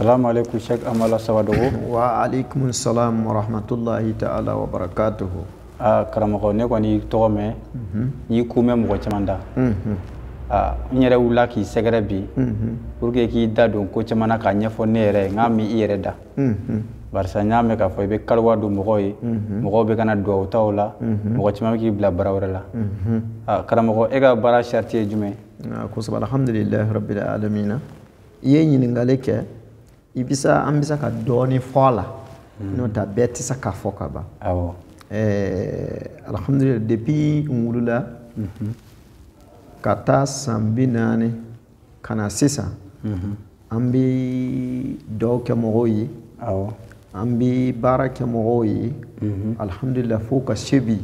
Assalamu alaikum Syekh Amala Sawadogo. Wa alaikum salam rahmatullahi ta'ala wa barakatuhu Ah karamɔgɔ ne kɔni y'i tɔgɔ me, mhm. n'i ko mɛn mɔgɔ caman mhm. ah ini yɛrɛ wulila k'i sɛgɛrɛ bi pour que k'i da don ko caman na k'a ɲɛfɔ ne yɛrɛ ye n k'a min da barisa n y'a mɛn k'a fɔ kana e bara ah, rabbil alamina i ye i bi an bisa ka dɔɔni fɔ a la hmm. n'o tɛ bɛɛ tɛ se k'a fɔ eh, mhm. mhm. mhm. ka ban awɔ ɛɛ alihamudulilayi depuis n wulila ka taa san bi naani ka na sisan an bɛ dɔw kɛ mɔgɔw ye awɔ an bɛ baara kɛ mɔgɔw ye alihamudulilayi fo ka se bi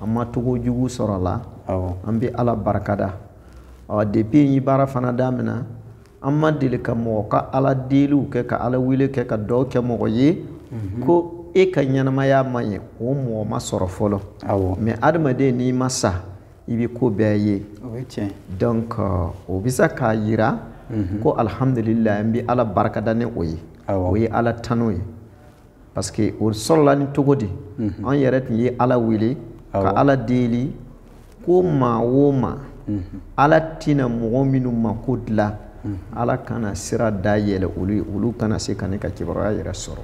an ma togo jugu sɔrɔ a la an bɛ ala barikada ɔ depuis n ye baara fana daminɛ an ma deli ka mɔgɔ ka ala deliw kɛ ka ala wele kɛ ka dɔ kɛ mɔgɔ ye mhm. ko e ka ɲɛnamaya ma ɲɛ o mɔgɔ ma sɔrɔ fɔlɔ mɛ adamaden n'i ma sa i bɛ ko bɛɛ ye donk o euh, bi sa k'a yira mhm. ko alihamdulilayi n bɛ ala barikada ni o ye o ye ala tanu ye parce o sɔrɔla ni cogo di mhm. an yɛrɛ tun ye ala wele ka ala deli ko maa wo ma ala tina mɔgɔ minnu mako dilan Mm-hmm. ala kana sira dayɛlɛ olu ye olu kana se ka ne ka kibaruya yɛrɛ sɔrɔ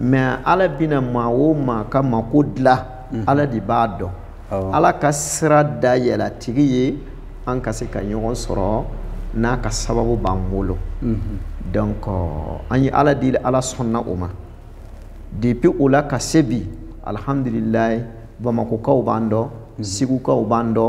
mɛ ala bina maa o maa ka mako dila mm-hmm. ala de b'a dɔn ala ka sira dayɛlɛ tigi ye an ka se ka ɲɔgɔn sɔrɔ n'a ka sababu b'an bolo mm-hmm. donc an ye ala deli ala sɔnna o ma depuis o la ka se bi alihamdulilayi bamakokaw b'an dɔ sigukaw b'an dɔ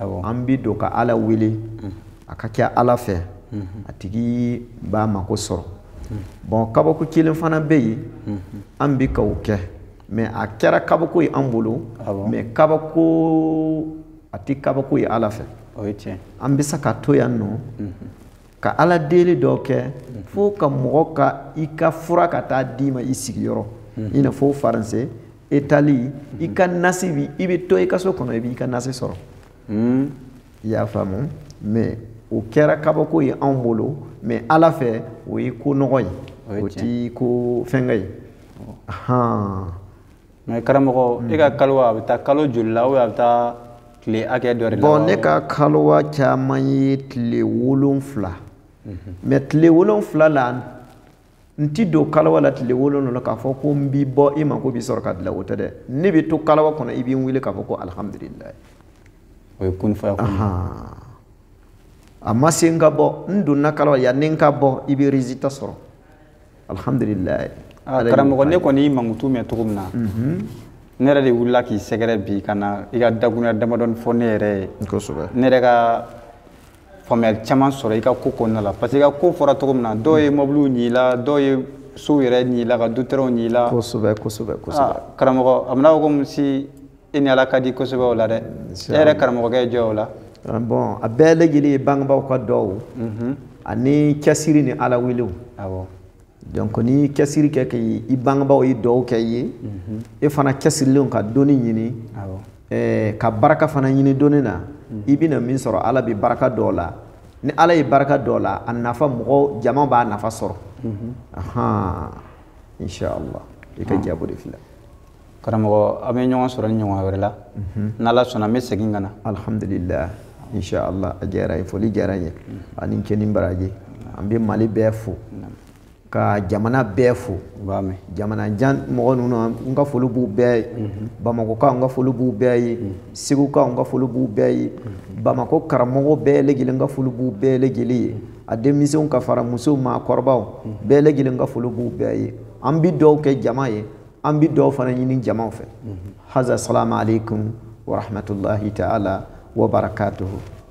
an bi don ka ala wele mm. a ka kɛ ala fɛ mm-hmm. a tigi b'a mako sɔrɔ bɔn kabako kelen fana bɛ yen mm-hmm. an bi ka o kɛ mɛ a kɛra kabako ye an bolo mɛ kabako a tɛ kabako ye ala fɛ an bɛ se ka to yan nɔ mm-hmm. ka ala deli dɔw kɛ fo ka mɔgɔ ka i ka fura ka taa d'i ma i sigiyɔrɔ i na fɔ faranse itali i ka nasi bi i bɛ to i ka so kɔnɔ i b'i ka nasi sɔrɔ hmm, i y'a faamu mais o kɛra kabako ye anw bolo mɛ ala fɛ o ye ko nɔgɔ ye o ti ko fɛngɛ ye ɔhɔn. mais karamɔgɔ hmm. e ka kaliwa a bɛ taa kalo joli la a bɛ taa tile hakɛ dɔ de la. bon ne ka kaliwa caman ye tile wolonfila mais tile wolonfila la n ti don kalawa la tile wolonwula la k'a fɔ ko n b'i bɔ i mako b'i sɔrɔ ka dilan o tɛ dɛ ne bɛ to kalawa kɔnɔ i b'i wele k'a fɔ ko alihamudulilayi ويكون فيقول أها أما سينكابو ندونا كلا يا نينكابو يبي ريزيتا سرو الحمد لله karamɔgɔ ne kɔni i mankutu mɛn cogo min na ah, mhm. ne yɛrɛ de wulila k'i sɛgɛrɛ bi ka na i ka dakuruya damadɔni fɔ ne yɛrɛ ye ne yɛrɛ ka faamuyali caman sɔrɔ i ka ko kɔnɔna la parce que mhm. ah, ko fɔra cogo min na dɔw ye mɔbiliw la dɔw ye sow yɛrɛ ɲ'i la ka dutɛrɛw ɲ'i la kosɛbɛ kosɛbɛ kosɛbɛ karamɔgɔ a bɛna komi si i ni ala ka di kosɛbɛ o la dɛ e yɛrɛ karamɔgɔkɛ jɔ o la ah, bɔn a bɛɛ lajɛlen ye bangebaw ka dɔw mhm. ani cɛsiri ni ala welew awɔ donc ni cɛsiri kɛ ka i bangebaw ye dɔw kɛ i ye mhm. e fana cɛsirilenw ka dɔnni ɲini awɔ ka baraka fana ɲini dɔɔnin na mhm. i bɛna min sɔrɔ ala bɛ baraka dɔw la ni ala ye baraka dɔw la a nafa mɔgɔ jama b'a nafa sɔrɔ ahan inshallah i ka jaabo de filɛ karamɔgɔ aw bɛ ɲɔgɔn sɔrɔ ni ɲɔgɔn wɛrɛ la mhm. n'ala sɔnna n bɛ segin ka na alhamdulilah inshallah a diyara ye foli diyara ye mhm. ani cɛ ni baraji an bɛ mali bɛɛ fo ka jamana bɛɛ fo jamana jan mɔgɔ ninnu n ka foli b'u bɛɛ ye mhm. bamakɔkaw n ka foli b'u bɛɛ ye segukaw n ka foli b'u bɛɛ ye bamakɔ karamɔgɔ bɛɛ lajɛlen n ka foli b'u bɛɛ lajɛlen ye a denmisɛnw ka fara musow maakɔrɔbaw bɛɛ lajɛlen n ka foli b'u bɛɛ ye an bi dɔw kɛ jama ye أم بدو فنانين جماو هذا السلام عليكم ورحمة الله تعالى وبركاته